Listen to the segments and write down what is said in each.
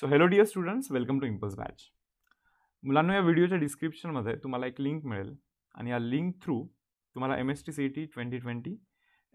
so hello dear students welcome to Impulse batch मुलांना या व्हिडिओच्या डिस्क्रिप्शनमध्ये तुम्हाला एक लिंक मिळेल आणि या लिंक थ्रू तुम्हाला M S T C T twenty twenty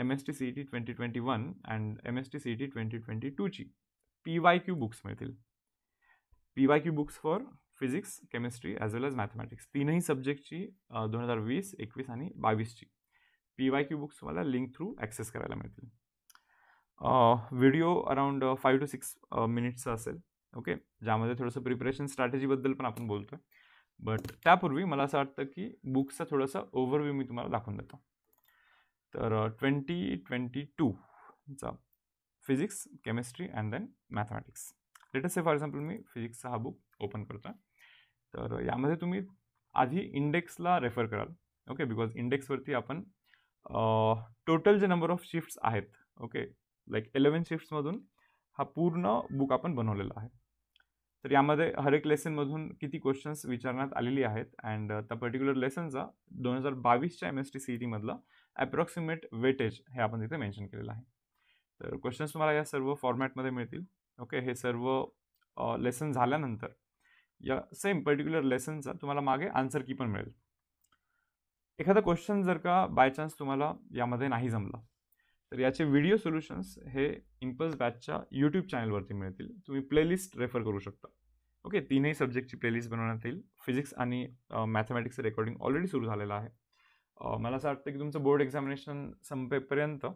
M S T C T twenty twenty one and M S T C T twenty twenty टूची पी वाय क्यू बुक्स मिळतील P Y Q books for physics chemistry as well as mathematics तीनही सब्जेक्टची दोन हजार वीस एकवीस आणि बावीसची पी वाय क्यू बुक्स तुम्हाला लिंक थ्रू ॲक्सेस करायला मिळतील video around five to six मिनिट्सचा असेल ओके ज्यामध्ये थोडंसं प्रिपरेशन स्ट्रॅटेजीबद्दल पण आपण बोलतो आहे बट त्यापूर्वी मला असं वाटतं की बुक्सचा थोडंसं ओव्हरव्ह्यू मी तुम्हाला दाखवून देतो तर ट्वेंटी ट्वेंटी टूचा physics chemistry and then mathematics latest for example मी फिजिक्सचा हा बुक ओपन करतो तर यामध्ये तुम्ही आधी इंडेक्सला रेफर कराल ओके बिकॉज इंडेक्सवरती आपण टोटल जे नंबर ऑफ शिफ्ट्स आहेत ओके लाईक इलेवन शिफ्ट्समधून हा पूर्ण बुक आपण बनवलेला आहे तर यामध्ये हर एक लेसनमधून किती क्वेश्चन्स विचारण्यात आलेली आहेत अँड त्या पर्टिक्युलर लेसनचा दोन हजार बावीसच्या एम एस टी सी टीमधला ॲप्रॉक्सिमेट वेटेज हे आपण तिथे मेन्शन केलेलं आहे तर क्वेश्चन्स तुम्हाला या सर्व फॉर्मॅटमध्ये मिळतील ओके हे सर्व लेसन झाल्यानंतर या सेम पर्टिक्युलर लेसनचा तुम्हाला मागे आन्सर की पण मिळेल एखादा क्वेश्चन जर का बाय चान्स तुम्हाला यामध्ये नाही जमला तर याचे व्हिडिओ सोल्युशन्स हे इम्पल्स बॅचच्या यूट्यूब चॅनलवरती मिळतील तुम्ही प्लेलिस्ट रेफर करू शकता ओके तीनही सब्जेक्टची प्लेलिस्ट बनवण्यात येईल फिजिक्स आणि मॅथमॅटिक्सचं रेकॉर्डिंग ऑलरेडी सुरू झालेलं आहे मला असं वाटतं की तुमचं बोर्ड एक्झामिनेशन संपेपर्यंत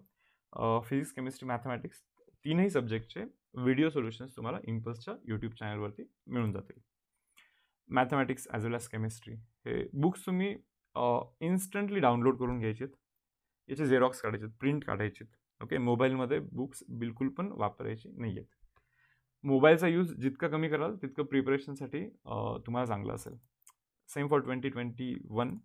फिजिक्स केमिस्ट्री मॅथमॅटिक्स तीनही सब्जेक्टचे व्हिडिओ सोल्युशन्स तुम्हाला इम्पल्सच्या यूट्यूब चॅनलवरती मिळून जातील mathematics as well as chemistry हे बुक्स तुम्ही इन्स्टंटली डाउनलोड करून घ्यायचे याचे झेरॉक्स काढायचे प्रिंट काढायचे ओके मोबाईलमध्ये बुक्स बिलकुल पण वापरायची नाही आहेत मोबाईलचा यूज जितका कमी कराल तितकं प्रिपरेशनसाठी तुम्हाला चांगलं असेल same for twenty twenty one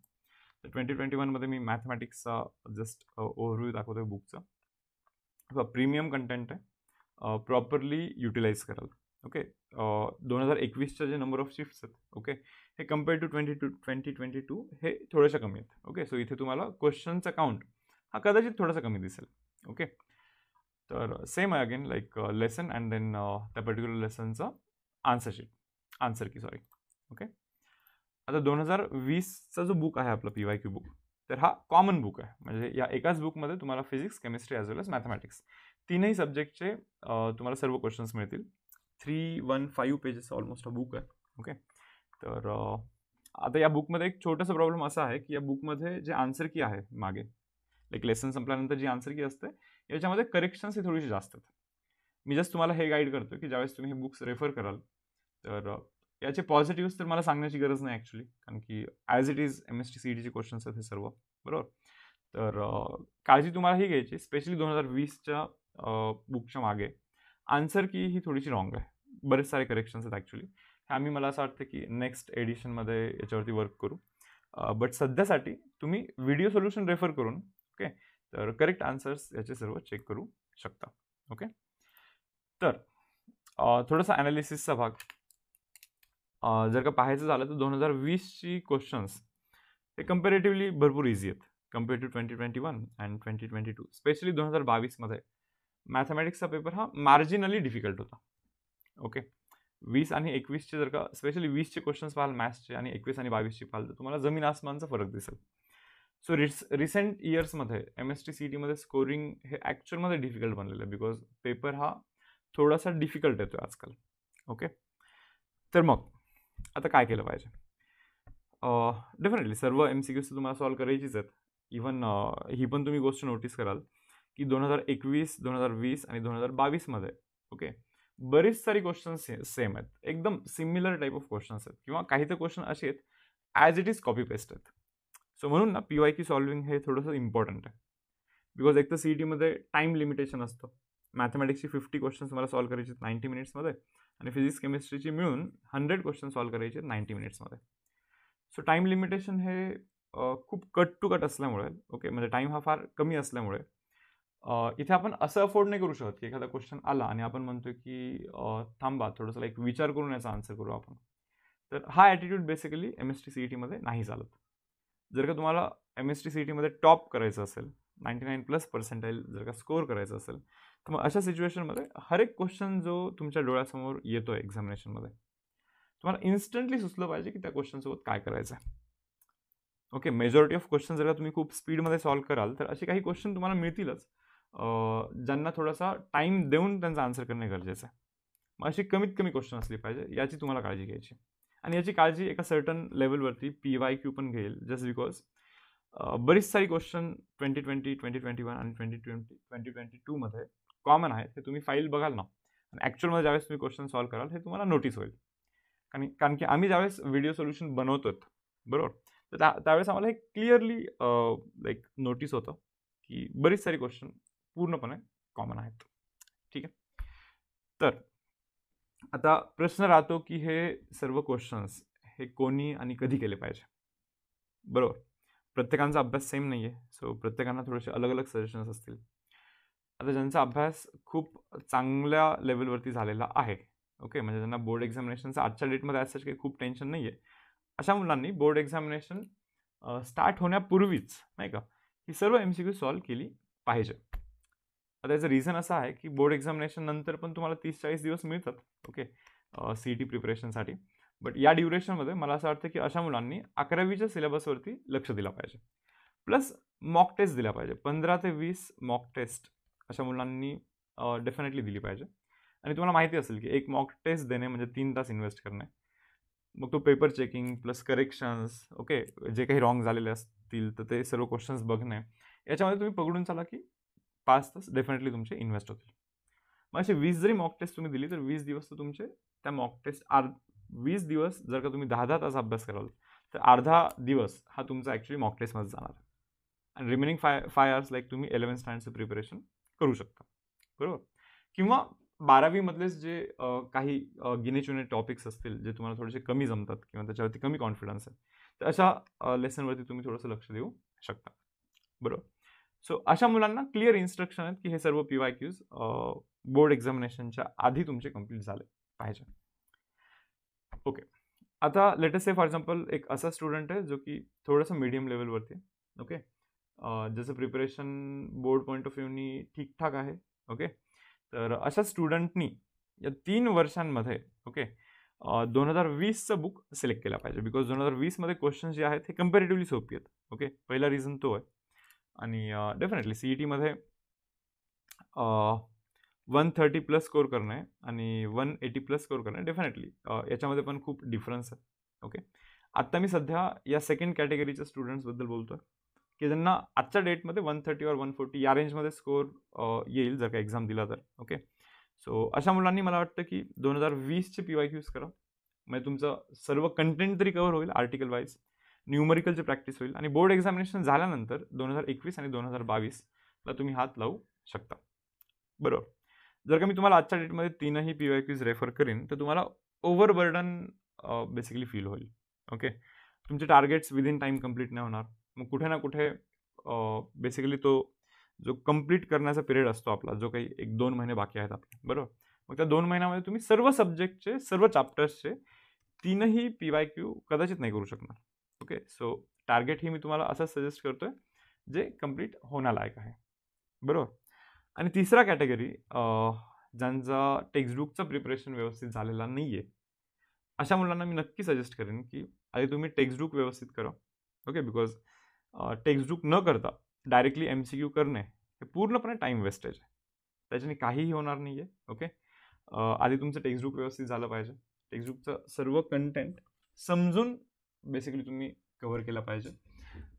तर ट्वेंटी ट्वेंटी वनमध्ये मी मॅथमॅटिक्सचा जस्ट ओव्हरव्ह्यू दाखवतो आहे बुकचा प्रीमियम कंटेंट आहे प्रॉपरली युटिलाइज कराल ओके दोन हजार एकवीसच्या जे नंबर ऑफ शिफ्ट्स आहेत ओके हे compare to twenty two twenty twenty two हे थोडेशा कमी आहेत ओके सो इथे तुम्हाला क्वेश्चनचा काउंट हा कदाचित थोडासा कमी दिसेल ओके तर सेम आहे again like lesson and then त्या पर्टिक्युलर लेसनचं answer sheet answer key sorry okay आता दोन हजार वीसचा जो बुक आहे आपला पी वाय क्यू बुक तर हा कॉमन बुक आहे म्हणजे या एकाच बुकमध्ये तुम्हाला physics chemistry as well as mathematics तीनही सब्जेक्टचे uh, तुम्हाला सर्व क्वेश्चन्स मिळतील three one five pages almost हा बुक आहे ओके तर uh, आता या बुकमध्ये एक छोटासा प्रॉब्लेम असा आहे की या बुकमध्ये जे आन्सर की आहे मागे लाईक लेसन संपल्यानंतर जी आन्सर की असते याच्यामध्ये करेक्शन्स हे थोडीशी जास्त आहेत मी जस्ट तुम्हाला हे गाईड करतो की ज्यावेळेस तुम्ही हे बुक्स रेफर कराल तर याचे पॉझिटिव्ह तर मला सांगण्याची गरज नाही ॲक्च्युली कारण की as it is M S T C डीचे क्वेश्चन्स आहेत हे सर्व बरोबर तर काळजी तुम्हाला ही घ्यायची स्पेशली दोन हजार वीसच्या बुकच्या मागे आन्सर की ही थोडीशी रॉंग आहे बरेच सारे करेक्शन्स आहेत ॲक्च्युली आम्ही मला असं वाटतं की नेक्स्ट एडिशनमध्ये याच्यावरती वर्क करू बट सध्यासाठी तुम्ही व्हिडिओ सोल्युशन रेफर करून ओके तर करेक्ट आन्सर्स याचे सर्व चेक करू शकता ओके तर थोडासा ॲनालिसिसचा भाग जर का पाहायचं झालं तर दोन हजार वीसची क्वेश्चन्स ते कम्पेरेटिव्हली भरपूर इझी आहेत compare to twenty twenty one and twenty twenty two specially दोन हजार बावीसमध्ये मॅथमॅटिक्सचा पेपर हा मार्जिनली डिफिकल्ट होता ओके वीस आणि एकवीसचे जर का स्पेशली वीसचे क्वेश्चन्स पाहाल मॅथ्सचे आणि एकवीस आणि बावीसचे पाहाल तर तुम्हाला जमीन आसमानचा फरक दिसेल सो रिस रिसेंट इयर्समध्ये एम एस टी सी टीमध्ये स्कोरिंग हे ॲक्च्युअलमध्ये डिफिकल्ट बनलेलं आहे बिकॉज पेपर हा थोडासा डिफिकल्ट येतो आजकाल ओके तर मग आता काय केलं पाहिजे डेफिनेटली सर्व एम सी क्यूज तुम्हाला सॉल्व करायचीच आहेत इवन ही पण तुम्ही गोष्ट नोटीस कराल की दोन हजार एकवीस दोन हजार वीस आणि दोन हजार बावीसमध्ये ओके बरीच सारी क्वेश्चन्स से सेम आहेत एकदम सिमिलर टाईप ऑफ क्वेश्चन्स आहेत किंवा काही तर क्वेश्चन असे आहेत as it is copy paste आहेत सो म्हणून ना पी वाय की सॉल्विंग हे थोडंसं इम्पॉर्टंट आहे बिकॉज एक तर सी ई टीमध्ये टाईम लिमिटेशन असतं मॅथमॅटिक्सची फिफ्टी क्वेश्चन्स मला सॉल्व करायचे आहेत नाईन्टी मिनिट्समध्ये आणि फिजिक्स केमिस्ट्रीची मिळून हंड्रेड क्वेश्चन सॉल्व करायचे आहेत नाईन्टी मिनिट्समध्ये सो टाईम लिमिटेशन हे खूप कट टू कट असल्यामुळे ओके म्हणजे टाईम हा फार कमी असल्यामुळे इथे आपण असं अफोर्ड नाही करू शकत की एखादा क्वेश्चन आला आणि आपण म्हणतो की थांबा थोडंसं लाईक विचार करून याचा आन्सर करू आपण तर हा attitude basically M S T C E टीमध्ये नाही चालत जर का तुम्हाला एम एस टी सी टीमध्ये टॉप करायचं असेल नाईंटी नाईन प्लस पर्सेंटाईल जर का स्कोअर करायचं असेल तर मग अशा सिच्युएशनमध्ये हर एक क्वेश्चन जो तुमच्या डोळ्यासमोर येतो आहे एक्झामिनेशनमध्ये तुम्हाला इन्स्टंटली सुचलं पाहिजे की त्या क्वेश्चनसोबत काय करायचं आहे ओके मेजॉरिटी ऑफ क्वेश्चन जर का तुम्ही खूप स्पीडमध्ये सॉल्व कराल तर असे काही क्वेश्चन तुम्हाला मिळतीलच ज्यांना थोडासा टाईम देऊन त्यांचा आन्सर करणे गरजेचं आहे मग अशी कमीत कमी क्वेश्चन असली पाहिजे याची तुम्हाला काळजी घ्यायची आणि याची काळजी एका सर्टन लेवलवरती पी वाय क्यू पण घेईल जस्ट बिकॉज बरीच सारी question twenty twenty twenty twenty one आणि ट्वेंटी ट्वेंटी ट्वेंटी ट्वेंटी टूमध्ये कॉमन आहेत हे तुम्ही फाईल बघाल ना आणि ॲक्च्युअलमध्ये ज्यावेळेस तुम्ही क्वेश्चन सॉल्व्ह कराल हे तुम्हाला नोटीस होईल कारण कारण की आम्ही ज्यावेळेस व्हिडिओ सोल्युशन बनवतो बरोबर तर त्या त्यावेळेस आम्हाला हे क्लिअरली लाईक नोटीस होतं की बरीच सारी क्वेश्चन पूर्णपणे कॉमन आहेत ठीक आहे तर आता प्रश्न राहतो की हे सर्व क्वेश्चन्स हे कोणी आणि कधी केले पाहिजे बरोबर प्रत्येकांचा अभ्यास सेम नाही आहे सो प्रत्येकांना थोडेसे अलग अलग सजेशन्स असतील आता ज्यांचा अभ्यास खूप चांगल्या लेवलवरती झालेला आहे ओके म्हणजे ज्यांना बोर्ड एक्झामिनेशनचा आजच्या डेटमध्ये असं काही खूप टेन्शन नाही आहे अशा मुलांनी बोर्ड एक्झामिनेशन स्टार्ट होण्यापूर्वीच नाही का ही सर्व एम सी क्यू सॉल्व केली पाहिजे आता रिझन असं आहे की बोर्ड एक्झामिनेशन नंतर पण तुम्हाला तीस चाळीस दिवस मिळतात ओके सी ई टी प्रिपरेशनसाठी बट या ड्युरेशनमध्ये मला असं वाटतं की अशा मुलांनी अकरावीच्या सिलेबसवरती लक्ष दिला पाहिजे प्लस मॉक टेस्ट दिला पाहिजे पंधरा ते वीस मॉक टेस्ट अशा मुलांनी डेफिनेटली दिली पाहिजे आणि तुम्हाला माहिती असेल की एक मॉक टेस्ट देणे म्हणजे तीन तास इन्व्हेस्ट करणे मग तो paper checking plus corrections okay जे काही रॉंग झालेले असतील तर ते सर्व क्वेश्चन्स बघणे याच्यामध्ये तुम्ही पकडून चाला की पाच तास डेफिनेटली तुमचे इन्व्हेस्ट होतील मग असे वीस जरी मॉक टेस्ट तुम्ही दिली तर वीस दिवस तर तुमचे त्या मॉक टेस्ट आर वीस दिवस जर का तुम्ही दहा दहा तास अभ्यास कराल तर अर्धा दिवस हा तुमचा ॲक्च्युली मॉक टेस्टमध्ये जाणार आणि remaining five five hours like तुम्ही इलेवन स्टँडचं प्रिपरेशन करू शकता बरोबर किंवा बारावीमधलेच जे काही गिनेचुने टॉपिक्स असतील जे तुम्हाला थोडेसे कमी जमतात किंवा त्याच्यावरती कमी कॉन्फिडन्स आहे तर अशा लेसनवरती तुम्ही थोडंसं लक्ष देऊ शकता बरोबर सो अशा मुलांना क्लिअर इन्स्ट्रक्शन आहेत की हे सर्व पी वाय क्यूज बोर्ड एक्झामिनेशनच्या आधी तुमचे कम्प्लीट झाले पाहिजे ओके आता लेटेस्ट से फॉर एक्झाम्पल एक असा स्टुडंट आहे जो की थोडंसं मीडियम लेवलवरती ओके जसं प्रिपरेशन बोर्ड पॉईंट ऑफ व्ह्यूनी ठीकठाक आहे ओके तर अशा स्टुडंटनी या तीन वर्षांमध्ये ओके दोन हजार वीसचं बुक सिलेक्ट केला पाहिजे बिकॉज दोन हजार वीसमध्ये क्वेश्चन्स जे आहेत हे कम्पॅरेटिव्हली सोपी आहेत ओके पहिला रिझन तो आहे आणि डेफिनेटली सी ई टीमध्ये वन थर्टी प्लस स्कोर करणं आहे आणि वन एटी प्लस स्कोर करणं आहे डेफिनेटली याच्यामध्ये पण खूप डिफरन्स आहे ओके आत्ता मी सध्या या सेकंड कॅटेगरीच्या स्टुडंट्सबद्दल बोलतो आहे की ज्यांना आजच्या डेटमध्ये वन थर्टी और वन फोर्टी या रेंजमध्ये स्कोअर येईल जर का एक्झाम दिला तर ओके सो अशा मुलांनी मला वाटतं की दोन हजार वीसचे पी वाय क्यूज करा म्हणजे तुमचं सर्व कंटेंट तरी कवर होईल आर्टिकल वाईज न्यूमरिकलची प्रॅक्टिस होईल आणि बोर्ड एक्झामिनेशन झाल्यानंतर दोन हजार एकवीस आणि दोन हजार बावीसला तुम्ही हात लावू शकता बरोबर जर का मी तुम्हाला आजच्या डेटमध्ये तीनही पी वाय क्यूज रेफर करीन तर तुम्हाला ओव्हरबर्डन बेसिकली फील होईल ओके तुमचे टार्गेट्स विदिन टाईम कंप्लीट नाही होणार मग कुठे ना कुठे बेसिकली तो जो कंप्लीट करण्याचा पिरियड असतो आपला जो काही एक दोन महिने बाकी आहेत आपले बरोबर मग त्या दोन महिन्यामध्ये तुम्ही सर्व सब्जेक्टचे सर्व चॅप्टर्सचे तीनही पी वाय क्यू कदाचित नाही करू शकणार ओके सो टार्गेट ही मी तुम्हाला असं सजेस्ट करतो आहे जे कम्प्लीट होण्यालायक आहे बरोबर आणि तिसरा कॅटेगरी ज्यांचा टेक्स्टबुकचं प्रिपरेशन व्यवस्थित झालेला नाही आहे अशा मुलांना मी नक्की सजेस्ट करेन की आधी तुम्ही टेक्स्टबुक व्यवस्थित करा ओके बिकॉज टेक्स्टबुक न करता डायरेक्टली एम सी क्यू करणे हे पूर्णपणे टाईम वेस्टेज आहे त्याच्याने काहीही होणार नाही आहे ओके आधी तुमचं टेक्स्टबुक व्यवस्थित झालं पाहिजे टेक्स्टबुकचं सर्व कंटेंट समजून बेसिकली तुम्ही कव्हर केला पाहिजे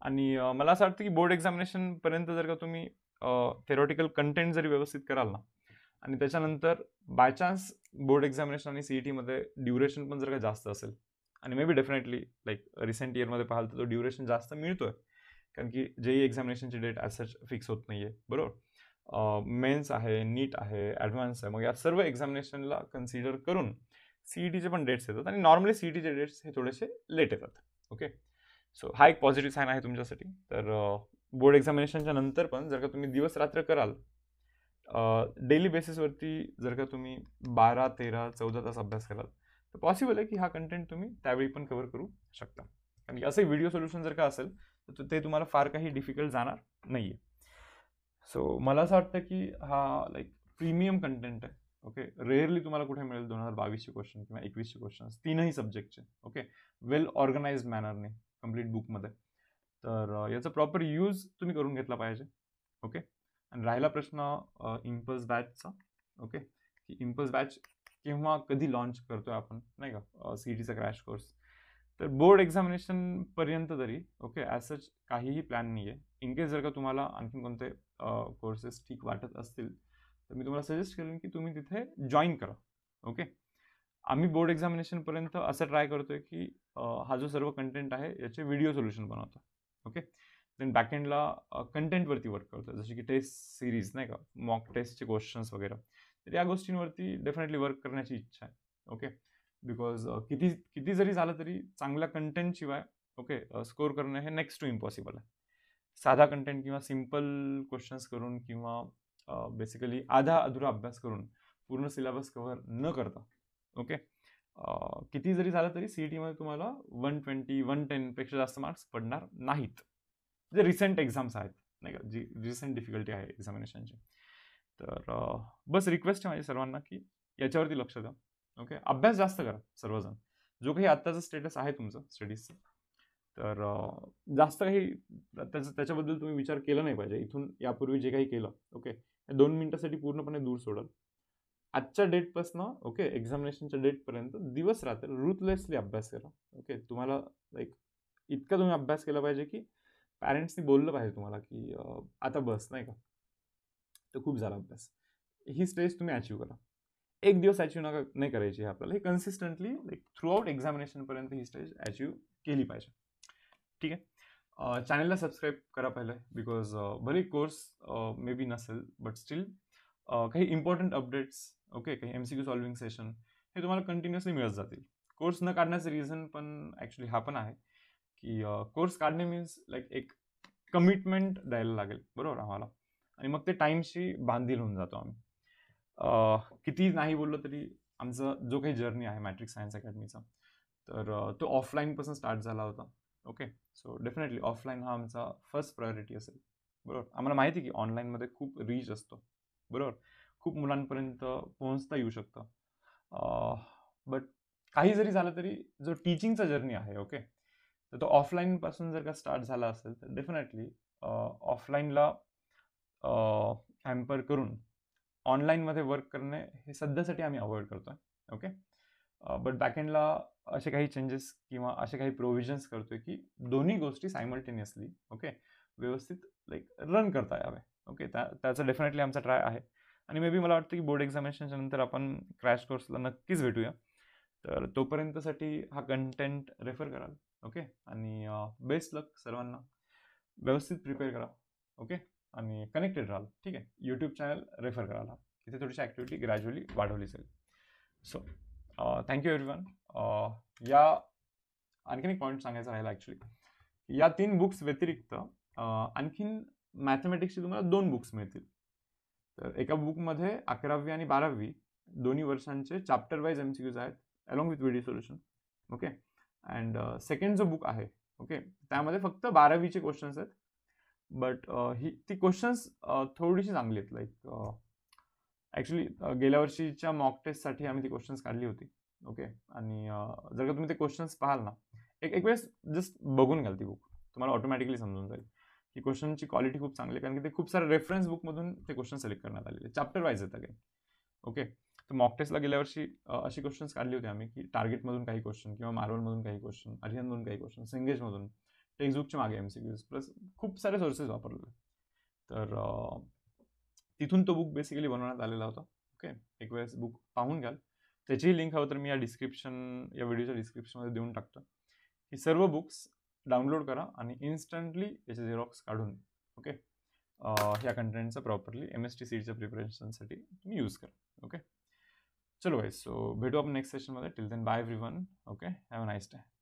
आणि मला असं वाटतं की बोर्ड एक्झामिनेशनपर्यंत जर का तुम्ही थेरॉटिकल कंटेंट जरी व्यवस्थित कराल ना आणि त्याच्यानंतर बाय चान्स बोर्ड एक्झामिनेशन आणि सीई टीमध्ये ड्युरेशन पण जर का जास्त असेल आणि may be definitely like recent इयरमध्ये पाहाल तर तो ड्युरेशन जास्त आहे कारण की जेई एक्झामिनेशनची डेट ॲज फिक्स होत नाही आहे बरोबर मेन्स आहे नीट आहे ॲडव्हान्स आहे मग या सर्व एक्झामिनेशनला कन्सिडर करून सीईटीचे पण डेट्स येतात आणि नॉर्मली सीईटीचे डेट्स हे थोडेसे लेट येतात ओके सो हा एक पॉझिटिव्ह साईन आहे तुमच्यासाठी तर बोर्ड एक्झामिनेशनच्या नंतर पण जर का तुम्ही दिवस रात्र कराल डेली बेसिसवरती जर का तुम्ही बारा तेरा चौदा तास अभ्यास कराल तर पॉसिबल आहे की हा कंटेंट तुम्ही त्यावेळी पण कव्हर करू शकता आणि असे व्हिडिओ सोल्युशन जर का असेल तर ते तुम्हाला फार काही डिफिकल्ट जाणार नाही आहे सो मला असं वाटतं की हा लाईक प्रीमियम कंटेंट आहे ओके रेअरली तुम्हाला कुठे मिळेल दोन हजार बावीसचे क्वेश्चन किंवा एकवीसचे क्वेश्चन तीनही सब्जेक्टचे ओके वेल ऑर्गनाइज मॅनरने कम्प्लीट बुकमध्ये तर याचा प्रॉपर यूज तुम्ही करून घेतला पाहिजे ओके आणि राहिला प्रश्न इम्पल्स बॅचचा ओके की इम्पल्स बॅच केव्हा कधी लॉन्च करतोय आपण नाही का सी टीचा क्रॅश कोर्स तर बोर्ड एक्झामिनेशनपर्यंत तरी ओके ॲज सच काहीही प्लॅन नाही आहे केस जर का तुम्हाला आणखी कोणते कोर्सेस ठीक वाटत असतील तर मी तुम्हाला सजेस्ट करेन की तुम्ही तिथे जॉईन करा ओके आम्ही बोर्ड एक्झामिनेशनपर्यंत असं ट्राय करतोय की हा जो सर्व कंटेंट आहे याचे व्हिडिओ सोल्युशन बनवतो ओके देन बॅकएंडला कंटेंटवरती वर्क करतो जसे की टेस्ट सिरीज नाही का मॉक टेस्टचे क्वेश्चन्स वगैरे तर या गोष्टींवरती डेफिनेटली वर्क करण्याची इच्छा आहे ओके बिकॉज किती किती जरी झालं तरी चांगल्या कंटेंटशिवाय ओके स्कोर करणं हे नेक्स्ट टू इम्पॉसिबल आहे साधा कंटेंट किंवा सिम्पल क्वेश्चन्स करून किंवा बेसिकली आधा अधुरा अभ्यास करून पूर्ण सिलेबस कव्हर न करता ओके किती जरी झालं तरी सी ई e टीमध्ये तुम्हाला वन ट्वेंटी वन टेनपेक्षा जास्त मार्क्स पडणार नाहीत जे रिसेंट एक्झाम्स आहेत नाही का जी रिसेंट डिफिकल्टी आहे एक्झामिनेशनची तर बस रिक्वेस्ट आहे माझ्या सर्वांना की याच्यावरती लक्ष द्या ओके अभ्यास जास्त करा सर्वजण जो काही आत्ताचं स्टेटस आहे तुमचं स्टडीजचं तर जास्त काही त्याचं त्याच्याबद्दल तुम्ही विचार केला नाही पाहिजे इथून यापूर्वी जे काही केलं ओके दोन मिनटासाठी पूर्णपणे दूर सोडल आजच्या डेटपासनं ओके एक्झामिनेशनच्या डेटपर्यंत दिवस रात्र रुथलेसली अभ्यास करा ओके तुम्हाला लाईक इतका तुम्ही अभ्यास केला पाहिजे की पॅरेंट्सनी बोललं पाहिजे तुम्हाला की आता बस नाही का तर खूप झाला अभ्यास ही स्टेज तुम्ही अचीव करा एक दिवस अचीव नका नाही करायची आपल्याला हे कन्सिस्टंटली लाईक थ्रूआउट एक्झामिनेशनपर्यंत ही स्टेज अचीव केली पाहिजे ठीक आहे चॅनलला सबस्क्राईब करा पहिलं बिकॉज भले कोर्स मे बी नसेल बट स्टील काही इम्पॉर्टंट अपडेट्स ओके काही M C Q solving session हे तुम्हाला कंटिन्युअसली मिळत जातील कोर्स न काढण्याचं रिझन पण ॲक्च्युली हा पण आहे की कोर्स काढणे मीन्स लाईक एक कमिटमेंट द्यायला लागेल बरोबर आम्हाला आणि मग ते टाईमशी बांधील होऊन जातो आम्ही किती नाही बोललो तरी आमचा जो काही जर्नी आहे मॅट्रिक सायन्स अकॅडमीचा तर तो ऑफलाईनपासून स्टार्ट झाला होता ओके सो डेफिनेटली ऑफलाईन हा आमचा फर्स्ट प्रायोरिटी असेल बरोबर आम्हाला माहिती आहे की ऑनलाईनमध्ये खूप रीच असतो बरोबर खूप मुलांपर्यंत पोहोचता येऊ शकतं बट काही जरी झालं तरी जो टीचिंगचा जर्नी आहे ओके तर तो ऑफलाईनपासून जर का स्टार्ट झाला असेल तर डेफिनेटली ऑफलाईनला हॅम्पर करून ऑनलाईनमध्ये वर्क करणे हे सध्यासाठी आम्ही अवॉइड करतो आहे ओके बट बॅकएंडला असे काही चेंजेस किंवा असे काही प्रोव्हिजन्स करतोय की दोन्ही गोष्टी सायमल्टेनियसली ओके व्यवस्थित लाईक रन करता यावे ओके त्या त्याचा डेफिनेटली आमचा ट्राय आहे आणि मे बी मला वाटतं की बोर्ड एक्झामिनेशनच्या नंतर आपण क्रॅश कोर्सला नक्कीच भेटूया तर तोपर्यंतसाठी हा कंटेंट रेफर कराल ओके आणि बेस्ट लक सर्वांना व्यवस्थित प्रिपेअर करा ओके आणि कनेक्टेड राहाल ठीक आहे यूट्यूब चॅनल रेफर करायला तिथे थोडीशी ॲक्टिव्हिटी ग्रॅज्युअली वाढवली जाईल so thank you uh, everyone uh, या आणखीन एक पॉईंट सांगायचा राहिला ॲक्च्युली या तीन बुक्स व्यतिरिक्त uh, आणखीन मॅथमॅटिक्सचे तुम्हाला दोन बुक्स मिळतील तर एका बुकमध्ये अकरावी आणि बारावी दोन्ही वर्षांचे chapter wise M C Qs आहेत along with video solution okay and second जो बुक आहे ओके त्यामध्ये फक्त बारावीचे क्वेश्चन्स आहेत बट ही ती क्वेश्चन्स थोडीशी चांगली आहेत लाईक ॲक्च्युली गेल्या वर्षीच्या मॉक टेस्टसाठी आम्ही ती क्वेश्चन्स काढली होती ओके आणि जर का तुम्ही ते क्वेश्चन्स पाहाल ना एक एक वेळेस जस्ट बघून घ्याल ती बुक तुम्हाला ऑटोमॅटिकली समजून जाईल की क्वेश्चनची क्वालिटी खूप चांगली कारण की ते खूप सारे रेफरन्स बुकमधून ते क्वेश्चन सिलेक्ट करण्यात आलेले चॅप्टर वाईज येतं काही ओके तर मॉक टेस्टला गेल्या वर्षी अशी क्वेश्चन्स काढली होती आम्ही की टार्गेटमधून काही क्वेश्चन किंवा मार्वलमधून काही क्वेश्चन अरिहनमधून काही क्वेश्चन सिंगेजमधून टेक्स्टबुकच्या मागे एम सी क्यूज प्लस खूप सारे सोर्सेस वापरले तर तिथून तो बुक बेसिकली बनवण्यात आलेला होता ओके एक वेळेस बुक पाहून घ्याल त्याचीही लिंक हवं तर मी या डिस्क्रिप्शन या व्हिडिओच्या डिस्क्रिप्शनमध्ये देऊन टाकतो ही सर्व बुक्स डाउनलोड करा आणि इन्स्टंटली त्याचे झेरॉक्स काढून ओके ह्या कंटेंटचं प्रॉपरली एम एस टी सीडच्या प्रिपरेशनसाठी तुम्ही यूज करा ओके चलो वाईस सो भेटू आपण नेक्स्ट सेशनमध्ये till then bye everyone okay have a nice day